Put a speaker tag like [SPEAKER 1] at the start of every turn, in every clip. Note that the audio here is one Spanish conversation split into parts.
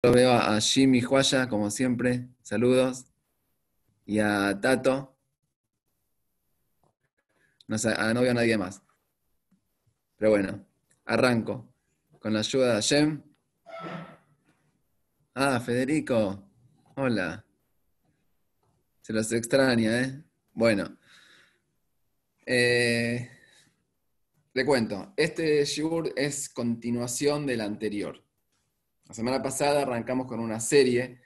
[SPEAKER 1] Yo veo a Jimmy Juaya, como siempre, saludos. Y a Tato. No, sé, ah, no veo a nadie más. Pero bueno, arranco. Con la ayuda de Jem, Ah, Federico. Hola. Se los extraña, ¿eh? Bueno. Eh, le cuento. Este Shibur es continuación del anterior. La semana pasada arrancamos con una serie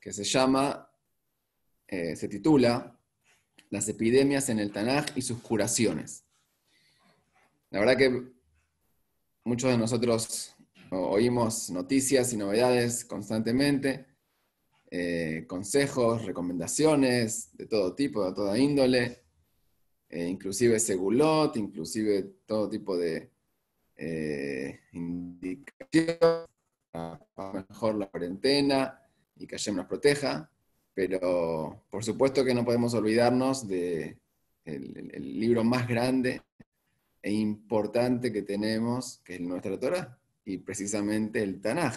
[SPEAKER 1] que se llama, eh, se titula Las epidemias en el Tanaj y sus curaciones. La verdad que muchos de nosotros oímos noticias y novedades constantemente, eh, consejos, recomendaciones de todo tipo, de toda índole, eh, inclusive segulot, inclusive todo tipo de indicaciones mejor la cuarentena y que Hashem nos proteja, pero por supuesto que no podemos olvidarnos del libro más grande e importante que tenemos, que es nuestra Torah, y precisamente el Tanaj,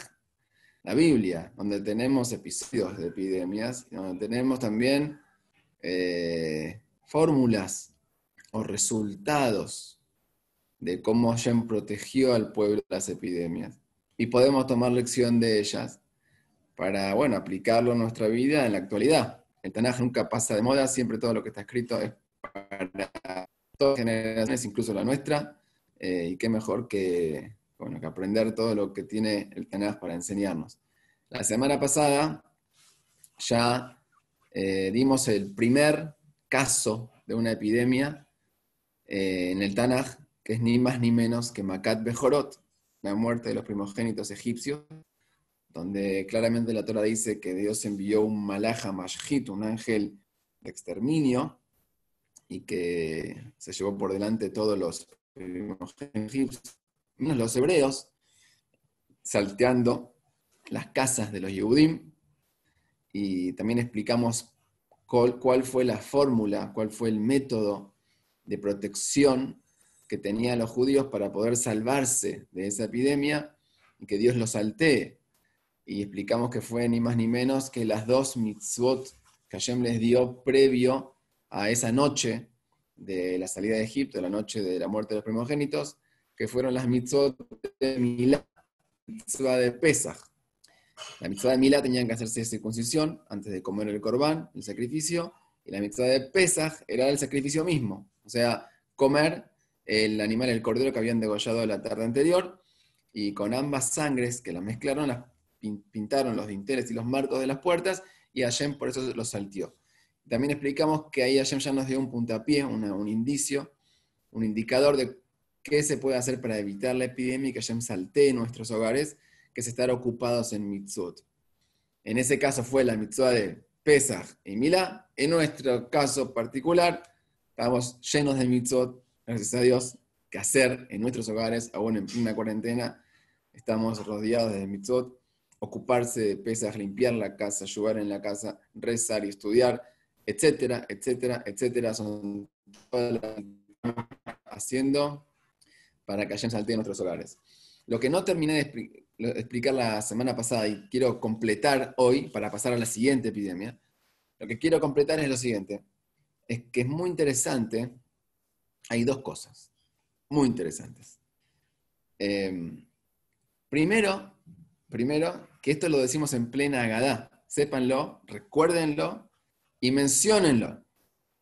[SPEAKER 1] la Biblia, donde tenemos episodios de epidemias, donde tenemos también eh, fórmulas o resultados de cómo Hashem protegió al pueblo de las epidemias y podemos tomar lección de ellas para, bueno, aplicarlo en nuestra vida en la actualidad. El Tanaj nunca pasa de moda, siempre todo lo que está escrito es para todas las generaciones, incluso la nuestra, eh, y qué mejor que, que aprender todo lo que tiene el Tanaj para enseñarnos. La semana pasada ya eh, dimos el primer caso de una epidemia eh, en el Tanaj, que es ni más ni menos que Makat Bejorot, la muerte de los primogénitos egipcios, donde claramente la Torah dice que Dios envió un malaja mashit un ángel de exterminio, y que se llevó por delante todos los primogénitos, menos los hebreos, salteando las casas de los Yehudim, y también explicamos cuál fue la fórmula, cuál fue el método de protección que tenían los judíos para poder salvarse de esa epidemia y que Dios los saltee. Y explicamos que fue ni más ni menos que las dos mitzvot que Hashem les dio previo a esa noche de la salida de Egipto, la noche de la muerte de los primogénitos, que fueron las mitzvot de Milá, mitzvot de Pesach. La mitzvah de Milá tenían que hacerse circuncisión antes de comer el corbán, el sacrificio, y la mitzvah de Pesach era el sacrificio mismo, o sea, comer el animal, el cordero que habían degollado la tarde anterior, y con ambas sangres que las mezclaron, las pintaron los dinteles y los marcos de las puertas, y Ayem por eso los saltió. También explicamos que ahí Ayem ya nos dio un puntapié, un indicio, un indicador de qué se puede hacer para evitar la epidemia y que Ayem saltee nuestros hogares, que es estar ocupados en mitzvot. En ese caso fue la Mitzot de Pesach y Milá. En nuestro caso particular, estamos llenos de mitzvot, gracias a Dios, que hacer en nuestros hogares, aún en una cuarentena. Estamos rodeados de mitzvot, ocuparse de pesas, limpiar la casa, ayudar en la casa, rezar y estudiar, etcétera, etcétera, etcétera. Son todas las haciendo para que hayan salte en nuestros hogares. Lo que no terminé de explicar la semana pasada y quiero completar hoy para pasar a la siguiente epidemia, lo que quiero completar es lo siguiente, es que es muy interesante hay dos cosas muy interesantes. Em, primero, primero, que esto lo decimos en plena Agadá. Sépanlo, recuérdenlo y menciónenlo.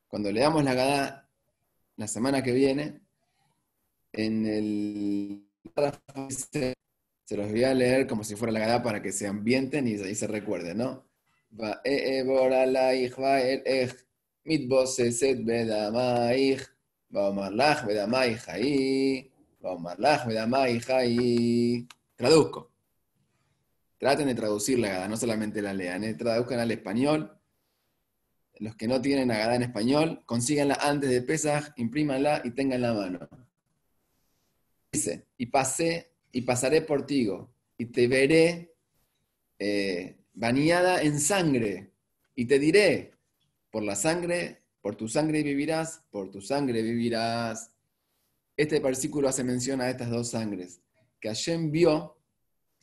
[SPEAKER 1] Cuando leamos la gadá la semana que viene, en el se los voy a leer como si fuera la gadá para que se ambienten y, ahí se recuerden, ¿no? Va, e e Traduzco. Traten de traducir la Gada, no solamente la lean. Eh. Traduzcan al español. Los que no tienen Gada en español, consíganla antes de Pesaj, imprímanla y tengan la mano. Dice, y pasé, y pasaré por ti, y te veré eh, bañada en sangre, y te diré, por la sangre por tu sangre vivirás, por tu sangre vivirás. Este versículo hace mención a estas dos sangres, que Hashem vio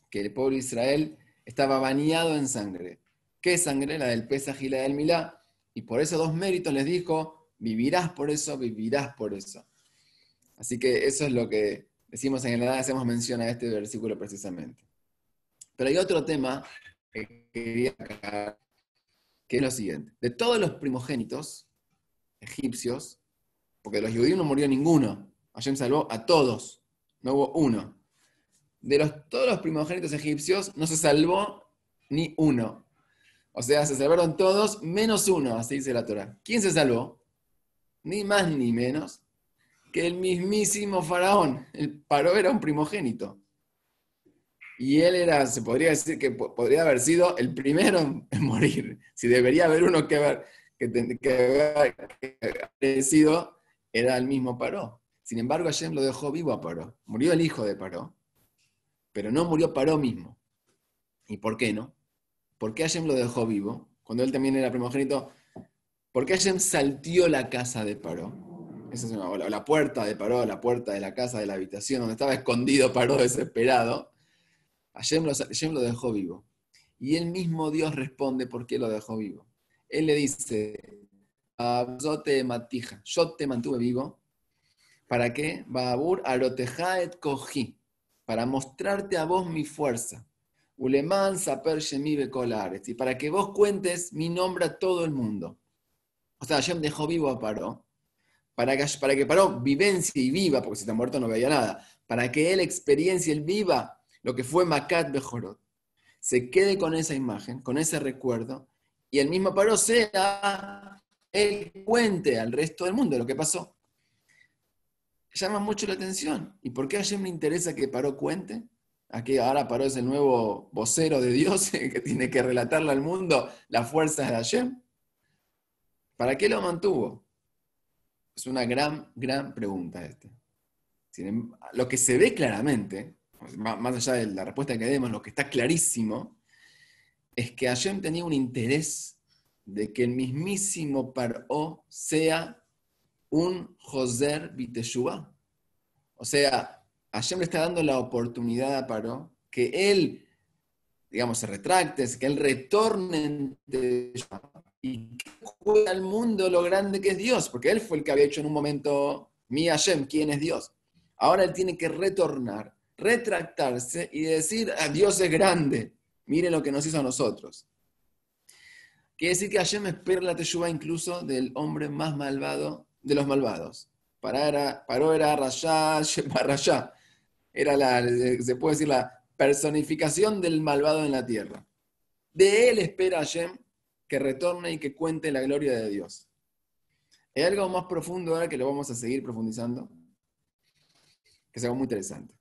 [SPEAKER 1] que el pobre Israel estaba bañado en sangre. ¿Qué sangre? La del pez y la del Milá. Y por esos dos méritos les dijo, vivirás por eso, vivirás por eso. Así que eso es lo que decimos en el edad, hacemos mención a este versículo precisamente. Pero hay otro tema que quería que es lo siguiente. De todos los primogénitos, egipcios, porque de los judíos no murió ninguno. Hashem salvó a todos, no hubo uno. De los, todos los primogénitos egipcios no se salvó ni uno. O sea, se salvaron todos menos uno, así dice la Torah. ¿Quién se salvó? Ni más ni menos que el mismísimo faraón. El paró era un primogénito. Y él era, se podría decir que podría haber sido el primero en morir. Si debería haber uno que haber, que, había crecido era el mismo Paró. Sin embargo, Hashem lo dejó vivo a Paró. Murió el hijo de Paró, pero no murió Paró mismo. ¿Y por qué no? ¿Por qué Hashem lo dejó vivo? Cuando él también era primogénito, ¿por qué Hashem saltió la casa de Paró? Esa es la puerta de Paró, la puerta de la casa, de la habitación, donde estaba escondido Paró desesperado. Ayem lo, lo dejó vivo. Y el mismo Dios responde por qué lo dejó vivo. Él le dice, ah, yo te matija, yo te mantuve vivo. ¿Para qué? Babur cogí, para mostrarte a vos mi fuerza. Uleman mi shemi y para que vos cuentes mi nombre a todo el mundo. O sea, Hashem dejó vivo a Paró, para que, para que Paró vivencia y viva, porque si está muerto no veía nada, para que él experiencie el viva lo que fue Makat Bejorot. Se quede con esa imagen, con ese recuerdo, y el mismo paro sea el cuente al resto del mundo lo que pasó. Llama mucho la atención. ¿Y por qué a Hashem le interesa que Paró cuente? Aquí ahora Paró es el nuevo vocero de Dios que tiene que relatarle al mundo las fuerzas de Hashem. ¿Para qué lo mantuvo? Es una gran, gran pregunta esta. Em, lo que se ve claramente, más allá de la respuesta que demos, lo que está clarísimo, es que Hashem tenía un interés de que el mismísimo Paró sea un Joser Viteshua. O sea, Hashem le está dando la oportunidad a Paró que él, digamos, se retracte, que él retorne y que juegue al mundo lo grande que es Dios, porque él fue el que había hecho en un momento, mi Hashem, ¿quién es Dios? Ahora él tiene que retornar, retractarse y decir, ah, Dios es grande, Miren lo que nos hizo a nosotros. Quiere decir que Hashem espera la teshuva incluso del hombre más malvado de los malvados. paró era Rayá, Era la, se puede decir, la personificación del malvado en la tierra. De él espera Hashem que retorne y que cuente la gloria de Dios. Hay algo más profundo ahora que lo vamos a seguir profundizando, que es algo muy interesante.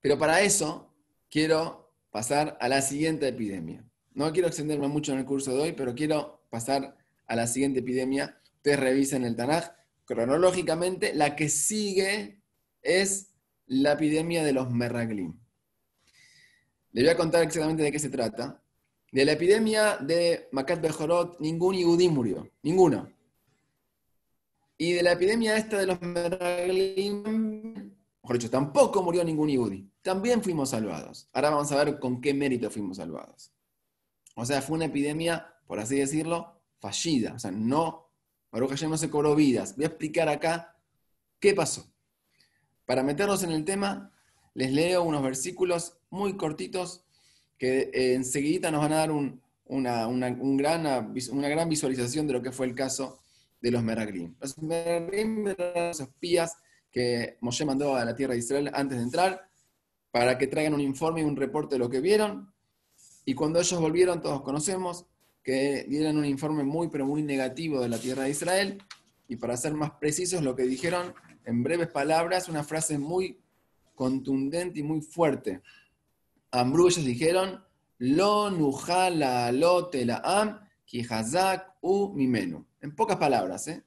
[SPEAKER 1] Pero para eso quiero pasar a la siguiente epidemia. No quiero extenderme mucho en el curso de hoy, pero quiero pasar a la siguiente epidemia. Ustedes revisen el Tanaj. Cronológicamente, la que sigue es la epidemia de los Meraglim. Le voy a contar exactamente de qué se trata. De la epidemia de Makat Bejorot, ningún Yudí murió, ninguno. Y de la epidemia esta de los Meraglim, mejor dicho, tampoco murió ningún Yehudi. También fuimos salvados. Ahora vamos a ver con qué mérito fuimos salvados. O sea, fue una epidemia, por así decirlo, fallida. O sea, no, Baruch ya no se cobró vidas. Voy a explicar acá qué pasó. Para meternos en el tema, les leo unos versículos muy cortitos que eh, enseguida nos van a dar una, gran, una gran visualización de lo que fue el caso de los Meraglim. Los Meraglim los espías que Moshe mandó a la tierra de Israel antes de entrar, para que traigan un informe y un reporte de lo que vieron. Y cuando ellos volvieron, todos conocemos que dieron un informe muy, pero muy negativo de la tierra de Israel. Y para ser más precisos, lo que dijeron en breves palabras, una frase muy contundente y muy fuerte. Ambrú, ellos dijeron, lo nujala lo la am, ki hazak u mimenu. En pocas palabras, ¿eh?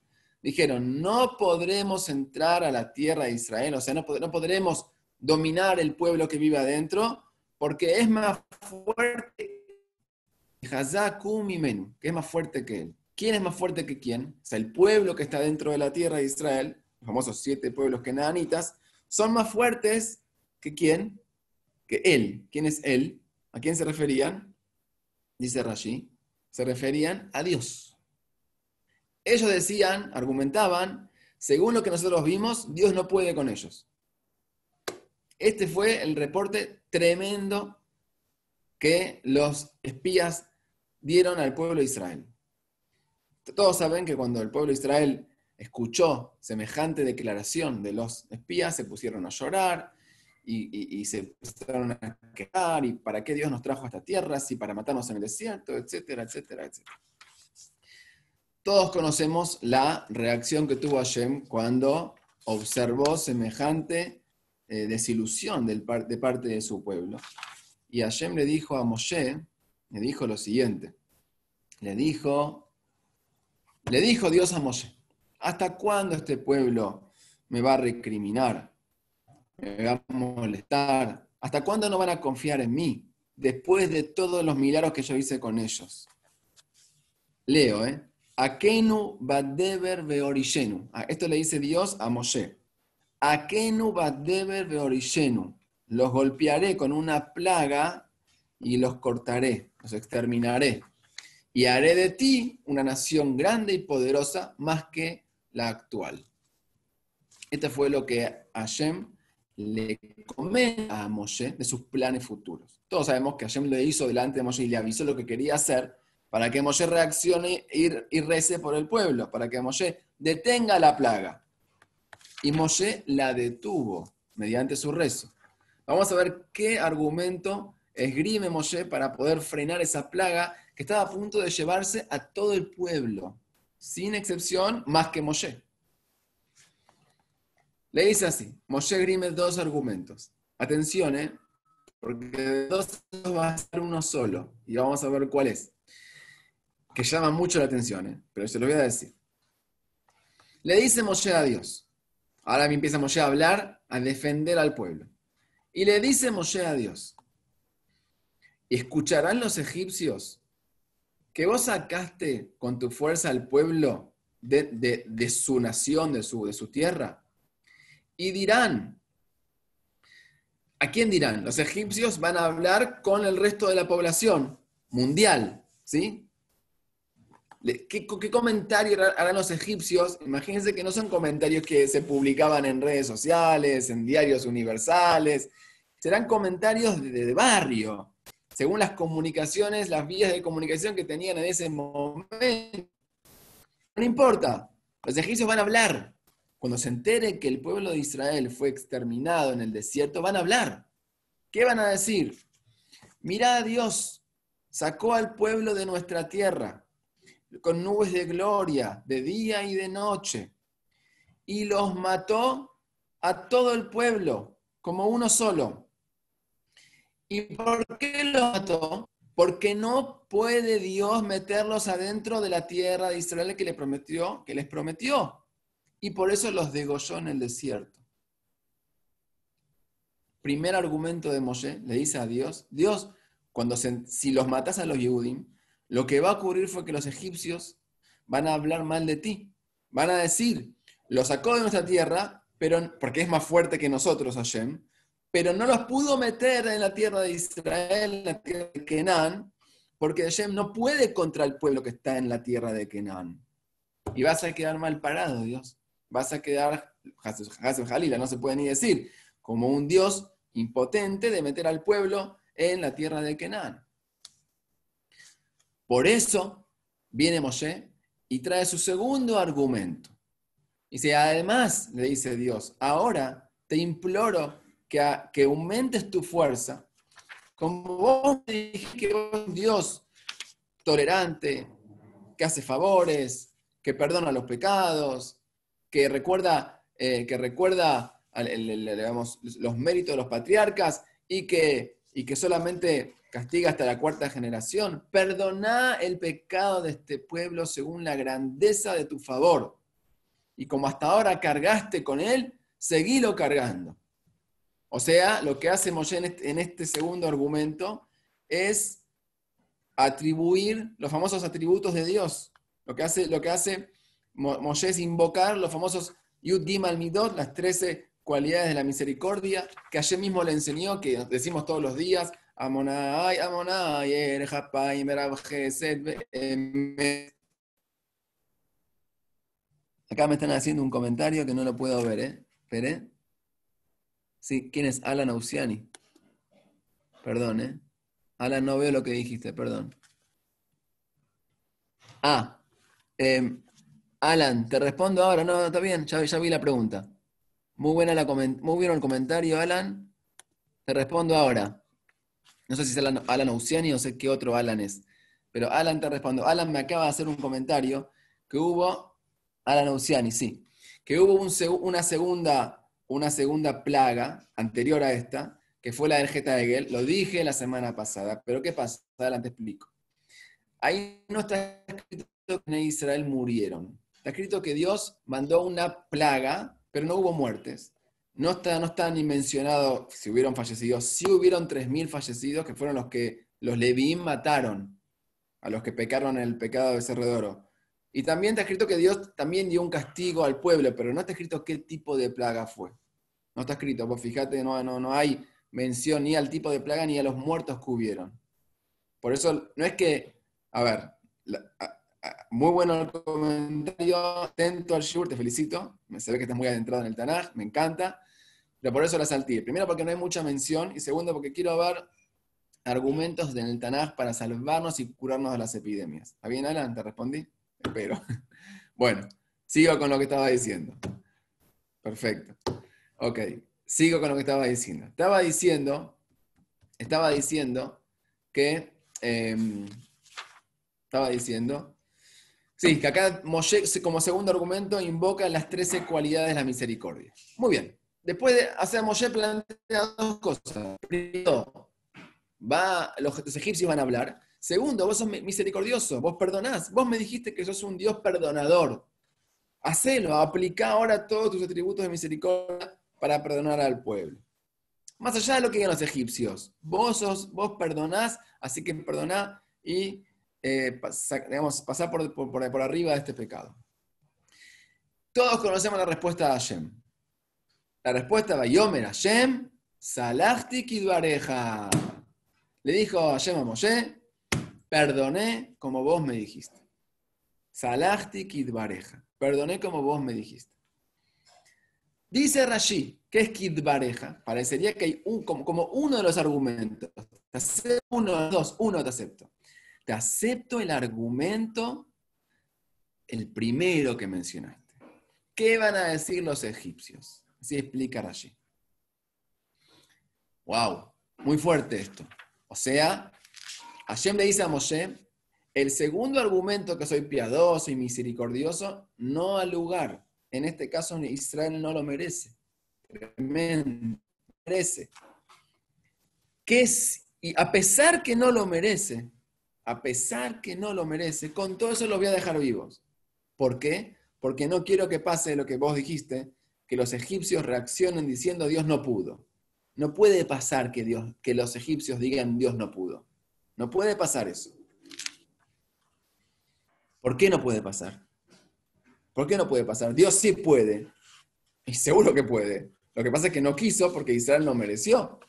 [SPEAKER 1] dijeron, no podremos entrar a la tierra de Israel, o sea, no, podremos dominar el pueblo que vive adentro, porque es más fuerte Menú, que es más fuerte que él. ¿Quién es más fuerte que quién? O sea, el pueblo que está dentro de la tierra de Israel, los famosos siete pueblos cananitas, son más fuertes que quién? Que él. ¿Quién es él? ¿A quién se referían? Dice Rashi. Se referían a Dios. Ellos decían, argumentaban, según lo que nosotros vimos, Dios no puede con ellos. Este fue el reporte tremendo que los espías dieron al pueblo de Israel. Todos saben que cuando el pueblo de Israel escuchó semejante declaración de los espías, se pusieron a llorar y, se pusieron a quejar, y para qué Dios nos trajo a esta tierra, si para matarnos en el desierto, etcétera, etcétera, etcétera. Todos conocemos la reacción que tuvo Hashem cuando observó semejante eh, desilusión de parte de su pueblo. Y Hashem le dijo a Moshe, le dijo lo siguiente, le dijo, le dijo Dios a Moshe, ¿hasta cuándo este pueblo me va a recriminar? ¿Me va a molestar? ¿Hasta cuándo no van a confiar en mí después de todos los milagros que yo hice con ellos? Leo, ¿eh? Akenu Badeber Beorishenu. Ah, esto le dice Dios a Moshe. Akenu Badeber Beorishenu. Los golpearé con una plaga y los cortaré, los exterminaré. Y haré de ti una nación grande y poderosa más que la actual. Este fue lo que Hashem le comenta a Moshe de sus planes futuros. Todos sabemos que Hashem le hizo delante de Moshe y le avisó lo que quería hacer, para que Moshe reaccione y, rece por el pueblo, para que Moshe detenga la plaga. Y Moshe la detuvo mediante su rezo. Vamos a ver qué argumento esgrime Moshe para poder frenar esa plaga que estaba a punto de llevarse a todo el pueblo, sin excepción más que Moshe. Le dice así, Moshe esgrime dos argumentos. Atención, ¿eh? porque de dos va a ser uno solo, y vamos a ver cuál es que llama mucho la atención, ¿eh? pero se lo voy a decir. Le dice Moshe a Dios. Ahora empieza Moshe a hablar, a defender al pueblo. Y le dice Moshe a Dios, ¿escucharán los egipcios que vos sacaste con tu fuerza al pueblo de, de su nación, de su, de su tierra? Y dirán, ¿a quién dirán? Los egipcios van a hablar con el resto de la población mundial, ¿sí? ¿Qué, ¿Qué, comentario harán los egipcios? Imagínense que no son comentarios que se publicaban en redes sociales, en diarios universales, serán comentarios de, barrio, según las comunicaciones, las vías de comunicación que tenían en ese momento. No importa, los egipcios van a hablar. Cuando se entere que el pueblo de Israel fue exterminado en el desierto, van a hablar. ¿Qué van a decir? Mirá Dios, sacó al pueblo de nuestra tierra con nubes de gloria, de día y de noche, y los mató a todo el pueblo, como uno solo. ¿Y por qué los mató? Porque no puede Dios meterlos adentro de la tierra de Israel que, le prometió, que les prometió. Y por eso los degolló en el desierto. Primer argumento de Moshe, le dice a Dios, Dios, cuando si los matas a los Yehudim, lo que va a ocurrir fue que los egipcios van a hablar mal de ti. Van a decir, lo sacó de nuestra tierra, pero, porque es más fuerte que nosotros, Hashem, pero no los pudo meter en la tierra de Israel, en la tierra de Kenán, porque Hashem no puede contra el pueblo que está en la tierra de Kenán. Y vas a quedar mal parado, Dios. Vas a quedar, Hashem Jalila, no se puede ni decir, como un Dios impotente de meter al pueblo en la tierra de Kenán. Por eso viene Moshe y trae su segundo argumento. Y si además, le dice Dios, ahora te imploro que, aumentes tu fuerza. Como vos dijiste que vos un Dios tolerante, que hace favores, que perdona los pecados, que recuerda, eh, que los méritos de los patriarcas y que, y que solamente castiga hasta la cuarta generación. Perdona el pecado de este pueblo según la grandeza de tu favor. Y como hasta ahora cargaste con él, seguílo cargando. O sea, lo que hace Moshe este, en este segundo argumento es atribuir los famosos atributos de Dios. Lo que hace, lo que hace Moshe es invocar los famosos yudim al Midot, las trece cualidades de la misericordia, que ayer mismo le enseñó, que decimos todos los días, Amonai, Amonai, Erejapai, Acá me están haciendo un comentario que no lo puedo ver, ¿eh? ¿Pere? Eh? Sí, ¿quién es? Alan Ausiani. Perdón, ¿eh? Alan, no veo lo que dijiste, perdón. Ah, em, Alan, te respondo ahora. No, está bien, ya, vi la pregunta. Muy, buena la muy bueno el comentario, Alan. Te respondo ahora. No sé si es Alan, Alan o sé qué otro Alan es. Pero Alan te respondo. Alan me acaba de hacer un comentario que hubo, Alan Ousiani, sí, que hubo una, segunda, una segunda plaga anterior a esta, que fue la del Geta Lo dije la semana pasada, pero ¿qué pasa? Adelante explico. Ahí no está escrito que en Israel murieron. Está escrito que Dios mandó una plaga, pero no hubo muertes. No está, ni mencionado si hubieron fallecidos, si hubieron 3.000 fallecidos que fueron los que los Leviín mataron, a los que pecaron en el pecado de Cerredoro. Y también está escrito que Dios también dio un castigo al pueblo, pero no está escrito qué tipo de plaga fue. No está escrito, pues fíjate, no, no, hay mención ni al tipo de plaga ni a los muertos que hubieron. Por eso no es que, a ver, muy bueno el comentario, atento al Shur, te felicito, me se ve que estás muy adentrado en el Tanaj, me encanta, pero por eso la salté. Primero porque no hay mucha mención y segundo porque quiero ver argumentos del Tanaj para salvarnos y curarnos de las epidemias. ¿Está bien, adelante? respondí? Espero. Bueno, sigo con lo que estaba diciendo. Perfecto. Ok, sigo con lo que estaba diciendo. Estaba diciendo, estaba diciendo que, em, estaba diciendo, sí, que acá Moshe, como segundo argumento, invoca las 13 cualidades de la misericordia. Muy bien, después de hacer Moshe plantea dos cosas. Primero, los, egipcios van a hablar. Segundo, vos sos misericordioso, vos perdonás. Vos me dijiste que sos un Dios perdonador. Hacelo, aplica ahora todos tus atributos de misericordia para perdonar al pueblo. Más allá de lo que digan los egipcios, vos, sos, vos perdonás, así que perdoná y eh, pasá por, por, por arriba de este pecado. Todos conocemos la respuesta de Hashem. La respuesta va Yomer Hashem, Salachti Kidbareja. Le dijo Hashem a Moshe, perdoné como vos me dijiste. Salachti Kidbareja. Perdoné como vos me dijiste. Dice Rashi, que es Kidbareja? Parecería que hay como, uno de los argumentos. Uno de uno, dos, uno te acepto. Te acepto el argumento, el primero que mencionaste. ¿Qué van a decir los egipcios? Así explica Rashi. Wow, muy fuerte esto. O sea, Hashem le dice a Moshe, el segundo argumento que soy piadoso y misericordioso no al lugar. En este caso Israel no lo merece. Tremendo. Merece. Que es, y a pesar que no lo merece, a pesar que no lo merece, con todo eso lo voy a dejar vivos. ¿Por qué? Porque no quiero que pase lo que vos dijiste, que los egipcios reaccionen diciendo Dios no pudo. No puede pasar que, Dios, que los egipcios digan Dios no pudo. No puede pasar eso. ¿Por qué no puede pasar? ¿Por qué no puede pasar? Dios sí puede. Y seguro que puede. Lo que pasa es que no quiso porque Israel no mereció.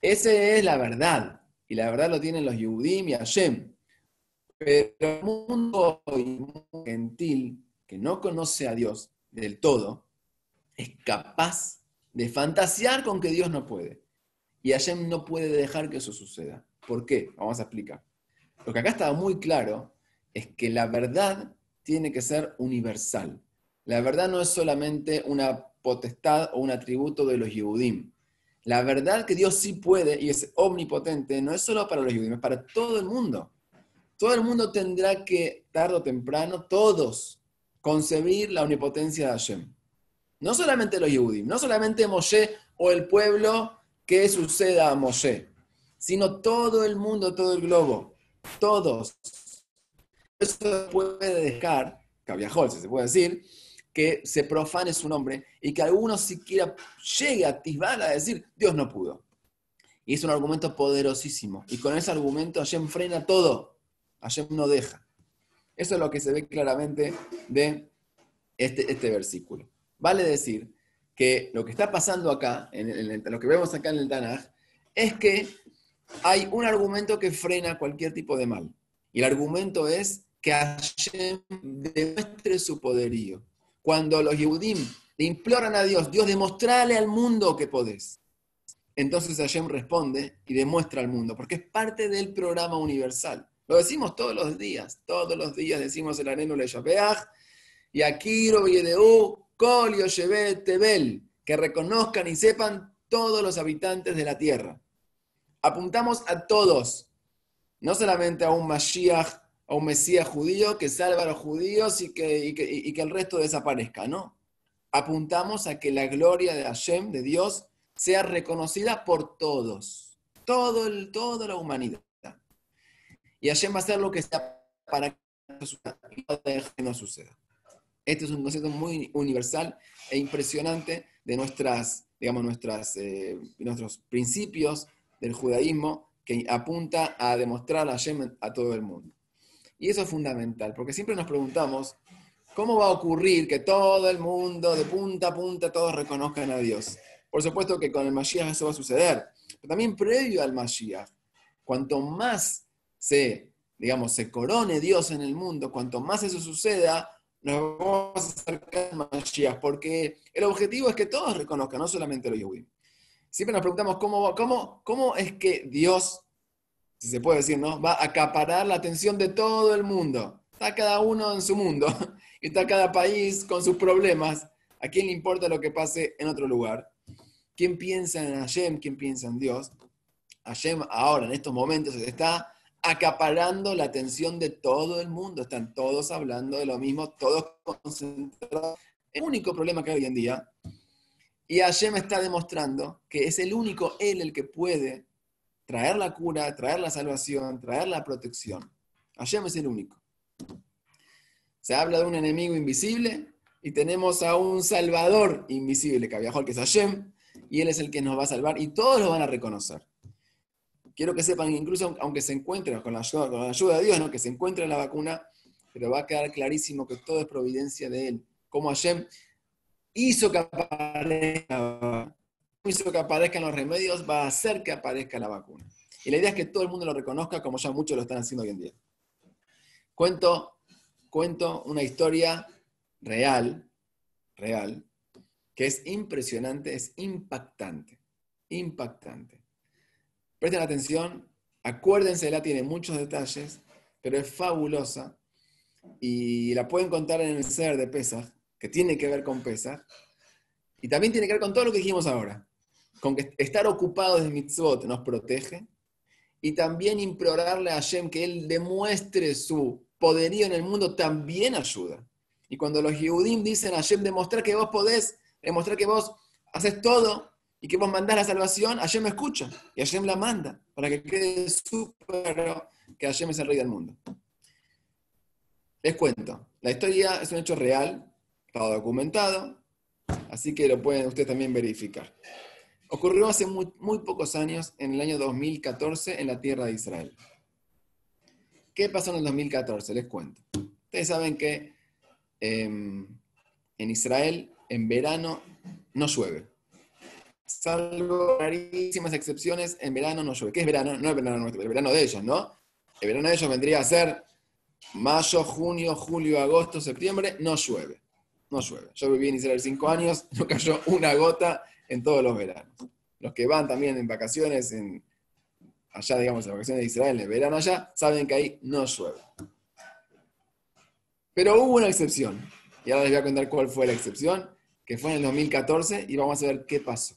[SPEAKER 1] Esa es la verdad. Y la verdad lo tienen los yudim y Hashem. Pero el mundo gentil que no conoce a Dios del todo es capaz de fantasear con que Dios no puede. Y Hashem no puede dejar que eso suceda. ¿Por qué? Vamos a explicar. Lo que acá estaba muy claro es que la verdad tiene que ser universal. La verdad no es solamente una potestad o un atributo de los Yehudim. La verdad que Dios sí puede y es omnipotente no es solo para los Yehudim, es para todo el mundo. Todo el mundo tendrá que, tarde o temprano, todos concebir la omnipotencia de Hashem. No solamente los Yehudim, no solamente Moshe o el pueblo que suceda a Moshe, sino todo el mundo, todo el globo, todos. Eso puede dejar, cabiajol, si se puede decir, que se profane su nombre y que alguno siquiera llegue a Tisbal a decir, Dios no pudo. Y es un argumento poderosísimo. Y con ese argumento Hashem frena todo. Hashem no deja. Eso es lo que se ve claramente de este, este, versículo. Vale decir que lo que está pasando acá, en, lo que vemos acá en el Tanaj, es que hay un argumento que frena cualquier tipo de mal. Y el argumento es que Hashem demuestre su poderío. Cuando los Yehudim le imploran a Dios, Dios, demostrale al mundo que podés. Entonces Hashem responde y demuestra al mundo, porque es parte del programa universal. Lo decimos todos los días, todos los días decimos el de le y Akiro y kolio, Tebel, que reconozcan y sepan todos los habitantes de la tierra. Apuntamos a todos, no solamente a un Mashiach, a un Mesías judío que salva a los judíos y que, que, el resto desaparezca, ¿no? Apuntamos a que la gloria de Hashem, de Dios, sea reconocida por todos, todo el, toda la humanidad. Y Hashem va a hacer lo que sea para que no suceda. Este es un concepto muy universal e impresionante de nuestras, digamos, nuestras, eh, nuestros principios del judaísmo que apunta a demostrar a Hashem a todo el mundo. Y eso es fundamental, porque siempre nos preguntamos, ¿cómo va a ocurrir que todo el mundo, de punta a punta, todos reconozcan a Dios? Por supuesto que con el Mashiach eso va a suceder, pero también previo al Mashiach. Cuanto más se, digamos, se corone Dios en el mundo, cuanto más eso suceda, nos vamos a acercar a Mashiach, porque el objetivo es que todos reconozcan, no solamente los Yehudim. Siempre nos preguntamos cómo, cómo, cómo es que Dios, si se puede decir, ¿no? va a acaparar la atención de todo el mundo. Está cada uno en su mundo, está cada país con sus problemas. ¿A quién le importa lo que pase en otro lugar? ¿Quién piensa en Hashem? ¿Quién piensa en Dios? Hashem ahora, en estos momentos, está acaparando la atención de todo el mundo. Están todos hablando de lo mismo, todos concentrados. El único problema que hay hoy en día. Y Hashem está demostrando que es el único Él el que puede traer la cura, traer la salvación, traer la protección. Hashem es el único. Se habla de un enemigo invisible y tenemos a un salvador invisible, que viajó, que es Hashem, y Él es el que nos va a salvar y todos lo van a reconocer quiero que sepan, incluso aunque se encuentren con la ayuda, de Dios, que se encuentren la vacuna, pero va a quedar clarísimo que todo es providencia de Él. Como Hashem hizo que hizo que aparezcan los remedios, va a hacer que aparezca la vacuna. Y la idea es que todo el mundo lo reconozca, como ya muchos lo están haciendo hoy en día. Cuento, cuento una historia real, real, que es impresionante, es impactante, impactante. Presten atención, acuérdense, la tiene muchos detalles, pero es fabulosa y la pueden contar en el ser de Pesach, que tiene que ver con Pesach. y también tiene que ver con todo lo que dijimos ahora, con que estar ocupado de mitzvot nos protege, y también implorarle a Hashem que él demuestre su poderío en el mundo también ayuda. Y cuando los Yehudim dicen a Hashem, demostrar que vos podés, demostrar que vos haces todo, y que vos mandás la salvación, Hashem me escucha y Hashem la manda, para que quede súper que Hashem es el rey del mundo. Les cuento, la historia es un hecho real, está documentado, así que lo pueden ustedes también verificar. Ocurrió hace muy, pocos años, en el año 2014, en la tierra de Israel. ¿Qué pasó en el 2014? Les cuento. Ustedes saben que em, en Israel en verano no llueve salvo rarísimas excepciones, en verano no llueve. ¿Qué es verano? No es verano nuestro, el verano de ellos, ¿no? El verano de ellos vendría a ser mayo, junio, julio, agosto, septiembre, no llueve. No llueve. Yo viví en Israel cinco años, no cayó una gota en todos los veranos. Los que van también en vacaciones, allá, digamos, en vacaciones de Israel, en el verano allá, saben que ahí no llueve. Pero hubo una excepción, y ahora les voy a contar cuál fue la excepción, que fue en el 2014, y vamos a ver qué pasó.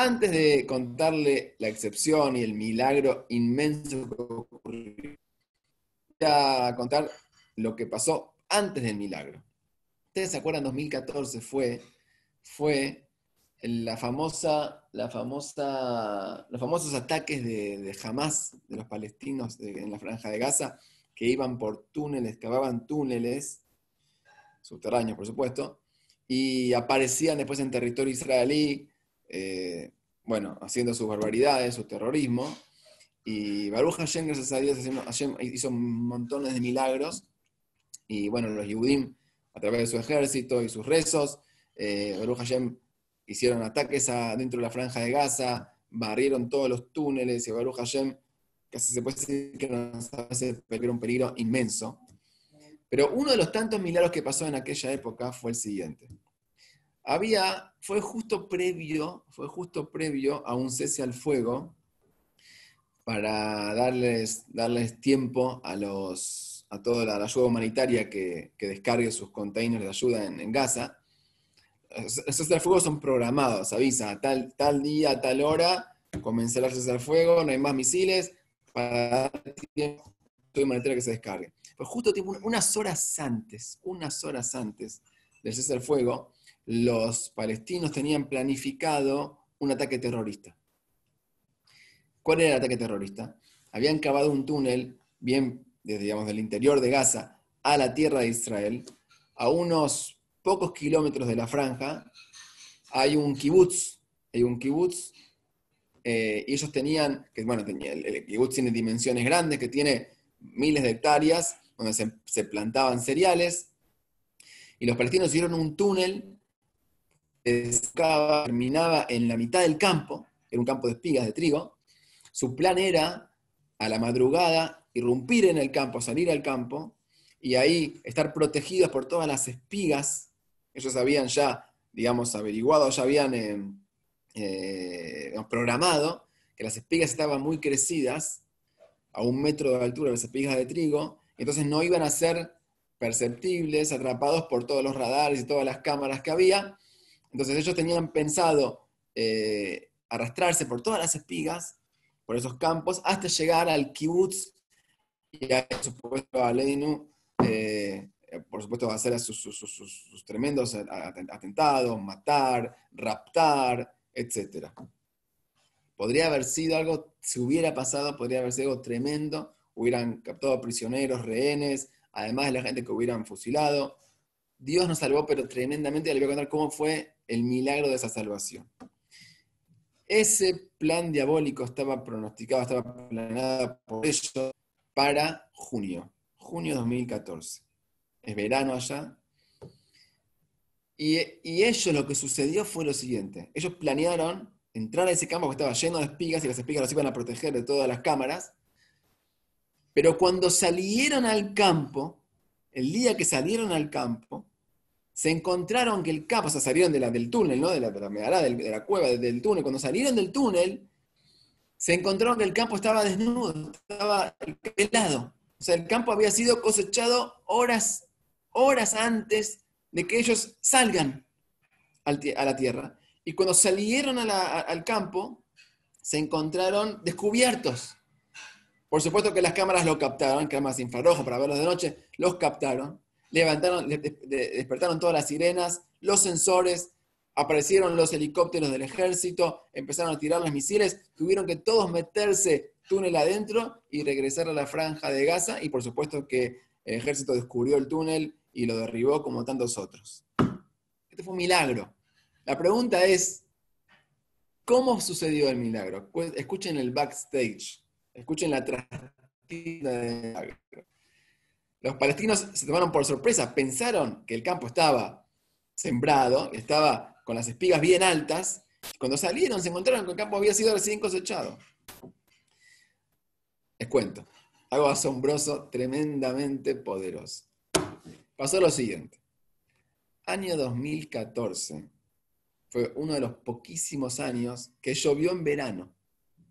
[SPEAKER 1] Antes de contarle la excepción y el milagro inmenso que ocurrió, voy a contar lo que pasó antes del milagro. Ustedes se acuerdan, 2014 fue, fue la famosa, la famosa, los famosos ataques de, Hamas, de los palestinos en la franja de Gaza, que iban por túneles, cavaban túneles, subterráneos por supuesto, y aparecían después en territorio israelí, eh, bueno, haciendo sus barbaridades, su terrorismo. Y Baruch Hashem, gracias a Dios, hizo montones de milagros. Y bueno, los Yudim, a través de su ejército y sus rezos, eh, Baruch Hashem hicieron ataques dentro de la franja de Gaza, barrieron todos los túneles y Baruch Hashem casi se puede decir que nos un peligro inmenso. Pero uno de los tantos milagros que pasó en aquella época fue el siguiente había, fue justo previo, fue justo previo a un cese al fuego para darles, darles tiempo a, los, a toda la, ayuda humanitaria que, que, descargue sus containers de ayuda en, Gaza. Los cese al fuego son programados, avisa, tal, tal día, tal hora, comenzará el cese al fuego, no hay más misiles, para dar tiempo a la humanitaria que se descargue. Pero justo unas horas antes, unas horas antes del cese al fuego, los palestinos tenían planificado un ataque terrorista. ¿Cuál era el ataque terrorista? Habían cavado un túnel, bien, desde, digamos, del interior de Gaza a la tierra de Israel, a unos pocos kilómetros de la franja, hay un kibutz, hay un kibutz, eh, y ellos tenían, que bueno, el, kibutz tiene dimensiones grandes, que tiene miles de hectáreas, donde se plantaban cereales, y los palestinos hicieron un túnel terminaba en la mitad del campo, era un campo de espigas de trigo, su plan era a la madrugada irrumpir en el campo, salir al campo y ahí estar protegidos por todas las espigas. Ellos habían ya, digamos, averiguado, ya habían eh, eh, programado que las espigas estaban muy crecidas, a un metro de altura las espigas de trigo, entonces no iban a ser perceptibles, atrapados por todos los radares y todas las cámaras que había, entonces ellos tenían pensado eh, arrastrarse por todas las espigas, por esos campos, hasta llegar al kibutz y por supuesto a Leinu, eh, por supuesto hacer sus, sus, tremendos atentados, matar, raptar, etc. Podría haber sido algo, si hubiera pasado, podría haber sido algo tremendo, hubieran captado prisioneros, rehenes, además de la gente que hubieran fusilado. Dios nos salvó, pero tremendamente, le voy a contar cómo fue el milagro de esa salvación. Ese plan diabólico estaba pronosticado, estaba planeado por ellos para junio, junio 2014. Es verano allá. Y, y ellos lo que sucedió fue lo siguiente. Ellos planearon entrar a ese campo que estaba lleno de espigas y las espigas los iban a proteger de todas las cámaras. Pero cuando salieron al campo, el día que salieron al campo, se encontraron que el campo, o sea, salieron de la, del túnel, ¿no? De la, de la, de cueva, del túnel. Cuando salieron del túnel, se encontraron que el campo estaba desnudo, estaba pelado. O sea, el campo había sido cosechado horas, horas antes de que ellos salgan a la tierra. Y cuando salieron al campo, se encontraron descubiertos. Por supuesto que las cámaras lo captaron, cámaras infrarrojo para verlos de noche, los captaron levantaron, despertaron todas las sirenas, los sensores, aparecieron los helicópteros del ejército, empezaron a tirar los misiles, tuvieron que todos meterse túnel adentro y regresar a la franja de Gaza y por supuesto que el ejército descubrió el túnel y lo derribó como tantos otros. Este fue un milagro. La pregunta es, ¿cómo sucedió el milagro? Pues, escuchen el backstage, escuchen la trastina del milagro. Los palestinos se tomaron por sorpresa, pensaron que el campo estaba sembrado, estaba con las espigas bien altas. Cuando salieron se encontraron que el campo había sido recién cosechado. Les cuento, algo asombroso, tremendamente poderoso. Pasó lo siguiente. Año 2014 fue uno de los poquísimos años que llovió en verano.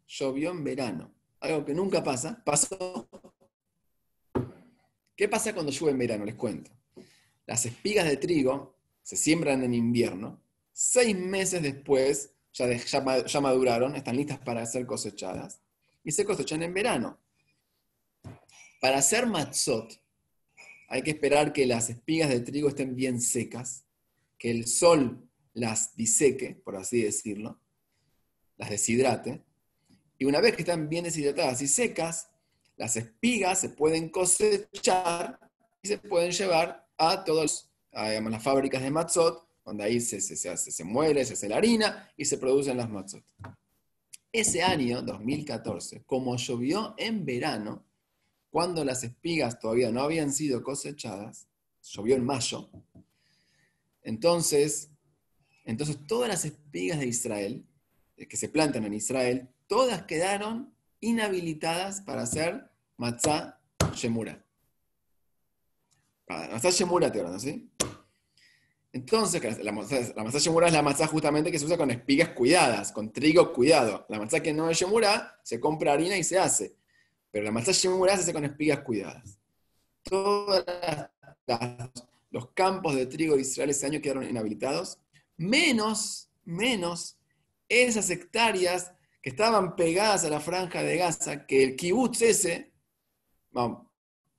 [SPEAKER 1] Llovió en verano. Algo que nunca pasa. Pasó ¿Qué pasa cuando llueve en verano? Les cuento. Las espigas de trigo se siembran en invierno, seis meses después ya, ya, maduraron, están listas para ser cosechadas, y se cosechan en verano. Para hacer matzot, hay que esperar que las espigas de trigo estén bien secas, que el sol las diseque, por así decirlo, las deshidrate, y una vez que están bien deshidratadas y secas, las espigas se pueden cosechar y se pueden llevar a todas las fábricas de matzot, donde ahí se, se, se, hace, se hace la harina y se producen las matzot. Ese año, 2014, como llovió en verano, cuando las espigas todavía no habían sido cosechadas, llovió en mayo, entonces, entonces todas las espigas de Israel, eh, que se plantan en Israel, todas quedaron inhabilitadas para hacer Matzah Shemura. Matzah matzá Shemura te ¿sí? Entonces, la, la Yemura es la masa justamente que se usa con espigas cuidadas, con trigo cuidado. La masa que no es Shemura, se compra harina y se hace. Pero la masa Shemura se hace con espigas cuidadas. Todos los campos de trigo de Israel ese año quedaron inhabilitados, menos, menos esas hectáreas que estaban pegadas a la franja de Gaza, que el kibutz ese Ah,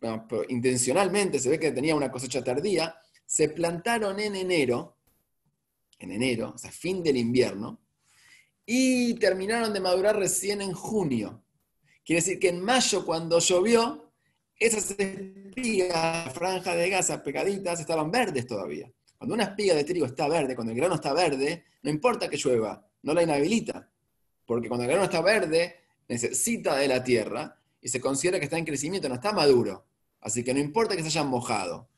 [SPEAKER 1] ah, intencionalmente, se ve que tenía una cosecha tardía, se plantaron en enero, en enero, o sea, fin del invierno, y terminaron de madurar recién en junio. Quiere decir que en mayo, cuando llovió, esas espigas, franjas de gasas pegaditas, estaban verdes todavía. Cuando una espiga de trigo está verde, cuando el grano está verde, no importa que llueva, no la inhabilita. Porque cuando el grano está verde, necesita de la tierra y se considera que está en crecimiento, no está maduro. Así que no importa que se hayan mojado.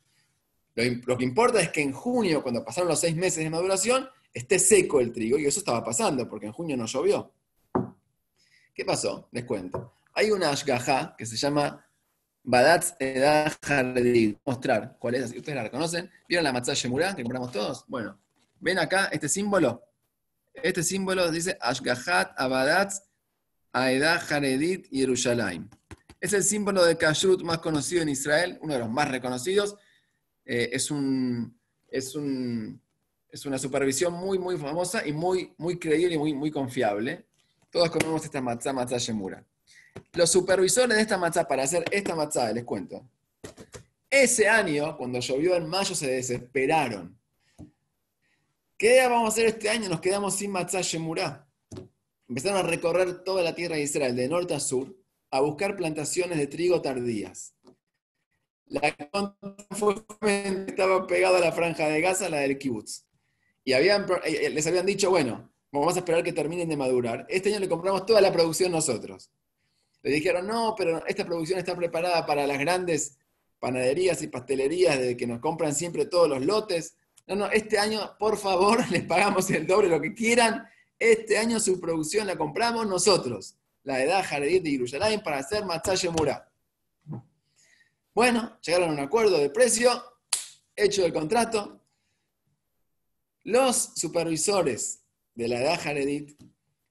[SPEAKER 1] Lo, que importa es que en junio, cuando pasaron los seis meses de maduración, esté seco el trigo, y eso estaba pasando, porque en junio no llovió. ¿Qué pasó? Les cuento. Hay una ashgajá que se llama Badatz Edad a Mostrar cuál es, ustedes la reconocen. ¿Vieron la matzah Shemurá que compramos todos? Bueno, ven acá este símbolo. Este símbolo dice Ashgahat Abadatz Aedah, Haredit y Yerushalayim. Es el símbolo de Kashrut más conocido en Israel, uno de los más reconocidos. Eh, es, una supervisión muy, muy famosa y muy, muy creíble y muy, muy confiable. Todos comemos esta matzah, matzah yemura. Los supervisores de esta matzah, para hacer esta matzah, les cuento. Ese año, cuando llovió en mayo, se desesperaron. ¿Qué vamos a hacer este año? Nos quedamos sin matzah yemura. Empezaron a recorrer toda la tierra de Israel, de norte a sur, a buscar plantaciones de trigo tardías. La que estaba pegada a la franja de Gaza, la del kibutz. Y habían, eh, eh, les habían dicho, bueno, vamos a esperar que terminen de madurar. Este año le compramos toda la producción nosotros. Le dijeron, no, pero esta producción está preparada para las grandes panaderías y pastelerías de que nos compran siempre todos los lotes. No, no, este año, por favor, les pagamos el doble lo que quieran este año su producción la compramos nosotros, la edad Jaredit de Yerushalayim, para hacer Matzah Mura. Bueno, llegaron a un acuerdo de precio, hecho el contrato. Los supervisores de la edad Jaredit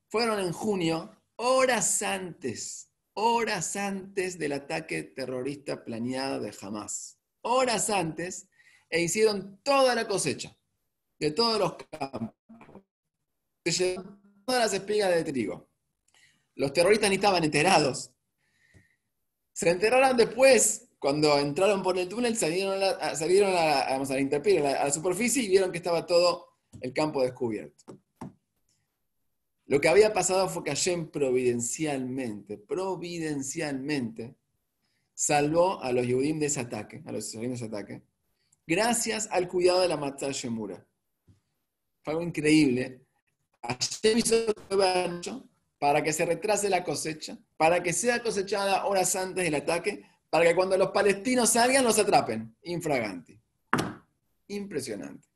[SPEAKER 1] fueron en junio, horas antes, horas antes del ataque terrorista planeado de Hamas. Horas antes, e hicieron toda la cosecha de todos los campos se llevaron todas las espigas de trigo. Los terroristas ni estaban enterados. Se enteraron después, cuando entraron por el túnel, salieron, salieron a, a, la superficie y vieron que estaba todo el campo descubierto. Lo que había pasado fue que Hashem providencialmente, providencialmente, salvó a los Yehudim de ese ataque, a los de ese ataque, gracias al cuidado de la Matzah Shemura. Fue algo increíble para que se retrase la cosecha, para que sea cosechada horas antes del ataque, para que cuando los palestinos salgan los atrapen. Infraganti. Impresionante.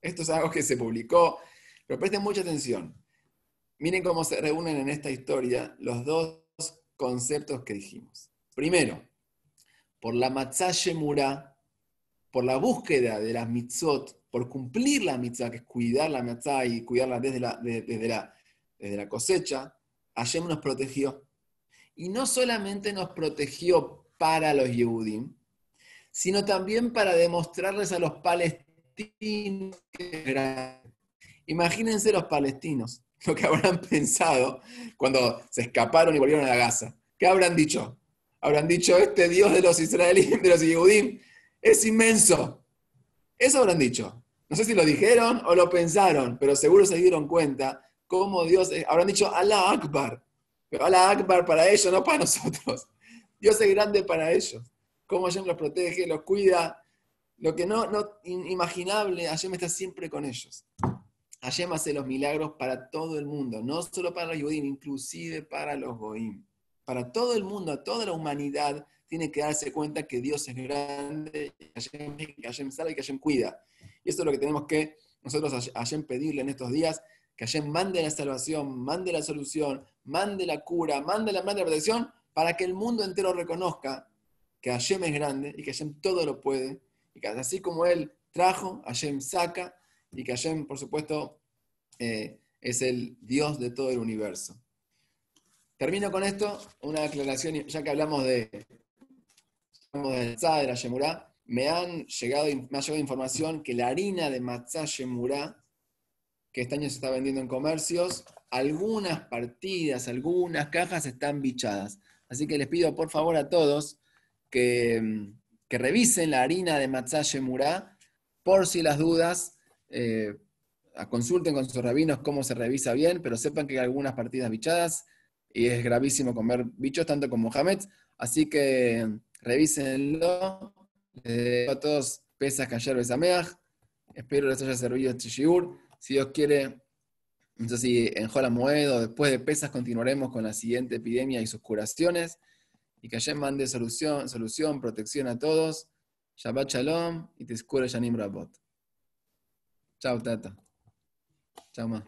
[SPEAKER 1] Esto es algo que se publicó, pero presten mucha atención. Miren cómo se reúnen en esta historia los dos conceptos que dijimos. Primero, por la matzah por la búsqueda de las Mitzot, por cumplir la mitzvah, que es cuidar la mitzvah y cuidarla desde la, desde la, desde la cosecha, Hashem nos protegió. Y no solamente nos protegió para los Yehudim, sino también para demostrarles a los palestinos que Imagínense los palestinos, lo que habrán pensado cuando se escaparon y volvieron a la Gaza. ¿Qué habrán dicho? Habrán dicho, este Dios de los israelíes, de los Yehudim, es inmenso. Eso habrán dicho no sé si lo dijeron o lo pensaron, pero seguro se dieron cuenta cómo Dios, eh, habrán dicho Allah Akbar, pero Allah Akbar para ellos, no para nosotros. Dios es grande para ellos. Cómo ellos los protege, los cuida. Lo que no, no imaginable, Ayem está siempre con ellos. Ayem hace los milagros para todo el mundo, no solo para los Yudim, inclusive para los Goim. Para todo el mundo, a toda la humanidad, tiene que darse cuenta que Dios es grande, que Hashem, que y que Ayem cuida. Y eso es lo que tenemos que nosotros a pedirle en estos días, que ayer mande la salvación, mande la solución, mande la cura, mande la, mande protección, para que el mundo entero reconozca que Hashem es grande y que Hashem todo lo puede, y que así como Él trajo, Hashem saca, y que Hashem, por supuesto, eh, es el Dios de todo el universo. Termino con esto, una aclaración, ya que hablamos de, hablamos de la me, han llegado, me ha llegado información que la harina de matzá murá que este año se está vendiendo en comercios, algunas partidas, algunas cajas están bichadas. Así que les pido por favor a todos que, revisen la harina de matzá murá por si las dudas, eh, consulten con sus rabinos cómo se revisa bien, pero sepan que hay algunas partidas bichadas y es gravísimo comer bichos, tanto como Mohamed. Así que revísenlo eh, a todos Pesas ayer Besameach. Espero les haya servido este shiur. Si Dios quiere, no sé si en jola o después de Pesas continuaremos con la siguiente epidemia y sus curaciones. Y que ayer mande solución, solución, protección a todos. Shabbat Shalom y te escuro, Yanim Rabot. Chao, Tata. Chao, Ma.